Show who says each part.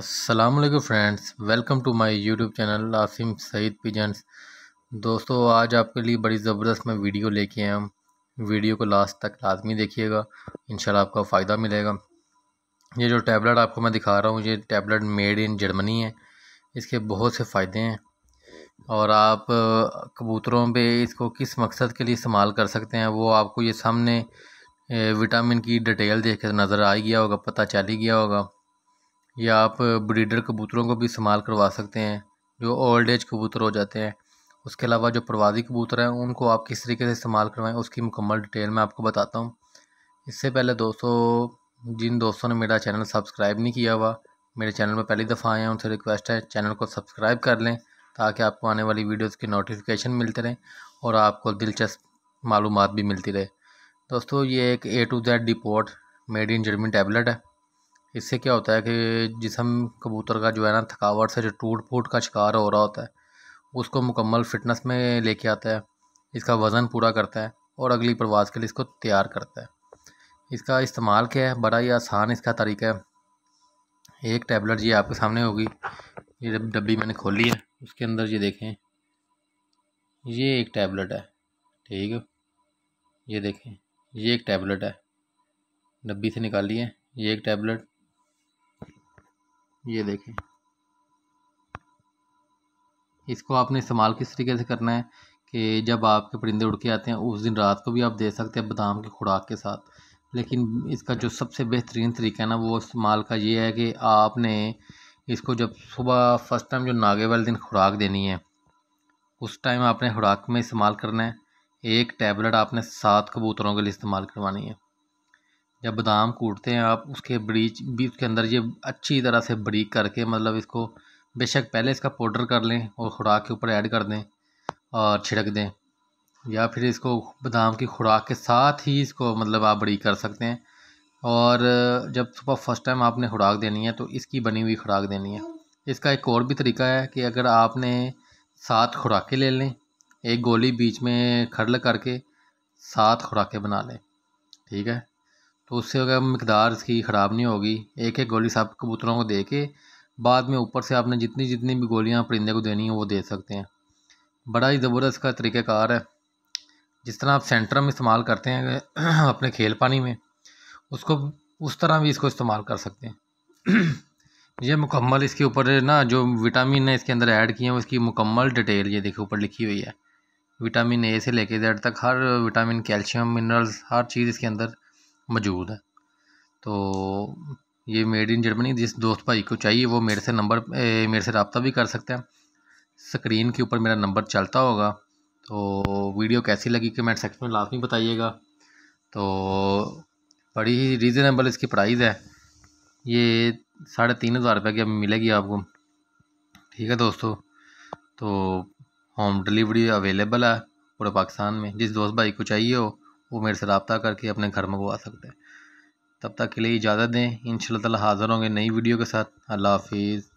Speaker 1: Aslam friends welcome to my YouTube channel Asim Saeed पिजेंट्स दोस्तों आज आपके लिए बड़ी ज़बरदस्त मैं वीडियो लेके आया हूँ वीडियो को लास्ट तक लाजमी देखिएगा इन आपका फ़ायदा मिलेगा ये जो टैबलेट आपको मैं दिखा रहा हूँ ये टैबलेट मेड इन जर्मनी है इसके बहुत से फ़ायदे हैं और आप कबूतरों पर इसको किस मकसद के लिए इस्तेमाल कर सकते हैं वो आपको ये सामने विटामिन की डिटेल देख कर नज़र आ गया होगा पता चल ही गया होगा या आप ब्रीडर कबूतरों को भी इस्तेमाल करवा सकते हैं जो ओल्ड एज कबूतर हो जाते हैं उसके अलावा जो प्रवासी कबूतर हैं उनको आप किस तरीके से इस्तेमाल करवाएं उसकी मुकम्मल डिटेल मैं आपको बताता हूँ इससे पहले दोस्तों जिन दोस्तों ने मेरा चैनल सब्सक्राइब नहीं किया हुआ मेरे चैनल में पहली दफ़ा आए हैं उनसे रिक्वेस्ट है चैनल को सब्सक्राइब कर लें ताकि आपको आने वाली वीडियोज़ की नोटिफिकेशन मिलते रहें और आपको दिलचस्प मालूम भी मिलती रहे दोस्तों ये एक ए टू जेड डिपोर्ट मेड इन जर्मनी टैबलेट है इससे क्या होता है कि जिसम कबूतर का जो है ना थकावट से जो टूट फूट का शिकार हो रहा होता है उसको मुकम्मल फ़िटनेस में लेके आता है इसका वज़न पूरा करता है और अगली प्रवास के लिए इसको तैयार करता है इसका इस्तेमाल क्या है बड़ा ही आसान इसका तरीका है एक टैबलेट ये आपके सामने होगी ये डब्बी मैंने खोली है उसके अंदर ये देखें ये एक टैबलेट है ठीक है ये देखें ये एक टैबलेट है डब्बी से निकाली है ये एक टैबलेट ये देखें इसको आपने इस्तेमाल किस तरीके से करना है कि जब आपके परिंदे उड़ के आते हैं उस दिन रात को भी आप दे सकते हैं बादाम की खुराक के साथ लेकिन इसका जो सबसे बेहतरीन तरीका है ना वो इस्तेमाल का ये है कि आपने इसको जब सुबह फ़र्स्ट टाइम जो नागे वाले दिन खुराक देनी है उस टाइम आपने खुराक में इस्तेमाल करना है एक टैबलेट आपने सात कबूतरों के लिए इस्तेमाल करवानी है या बादाम कूटते हैं आप उसके ब्रीच भी उसके अंदर ये अच्छी तरह से बरीक करके मतलब इसको बेशक पहले इसका पाउडर कर लें और खुराक के ऊपर ऐड कर दें और छिड़क दें या फिर इसको बादाम की खुराक के साथ ही इसको मतलब आप बरीक कर सकते हैं और जब सुबह फर्स्ट टाइम आपने खुराक देनी है तो इसकी बनी हुई खुराक देनी है इसका एक और भी तरीका है कि अगर आपने सात खुराकें ले लें एक गोली बीच में खड़ल करके सात खुराकें बना लें ठीक है तो उससे अगर मकदार इसकी ख़राब नहीं होगी एक एक गोली सब कबूतरों को दे के बाद में ऊपर से आपने जितनी जितनी भी गोलियाँ परिंदे को देनी है वो दे सकते हैं बड़ा ही ज़बरदस्त का तरीक़ाकार है जिस तरह आप सेंटर में इस्तेमाल करते हैं अपने खेल पानी में उसको उस तरह भी इसको इस्तेमाल कर सकते हैं ये मुकम्मल इसके ऊपर ना जो विटामिन ने इसके अंदर ऐड किए हैं उसकी मुकम्मल डिटेल ये देखिए ऊपर लिखी हुई है विटामिन ए से लेके जेड तक हर विटामिन कैल्शियम मिनरल्स हर चीज़ इसके अंदर मौजूद है तो ये मेड इन जर्मनी जिस दोस्त भाई को चाहिए वो मेरे से नंबर मेरे से रबता भी कर सकते हैं स्क्रीन के ऊपर मेरा नंबर चलता होगा तो वीडियो कैसी लगी कमेंट सेक्शन में लाजमी बताइएगा तो बड़ी ही रीज़नेबल इसकी प्राइस है ये साढ़े तीन हज़ार रुपये की मिलेगी आपको ठीक है दोस्तों तो होम डिलीवरी अवेलेबल है पूरे पाकिस्तान में जिस दोस्त भाई को चाहिए हो वो मेरे से रबता करके अपने घर मंगवा सकते हैं तब तक के लिए इजाज़त दें इन हाज़िर होंगे नई वीडियो के साथ अल्लाह हाफिज़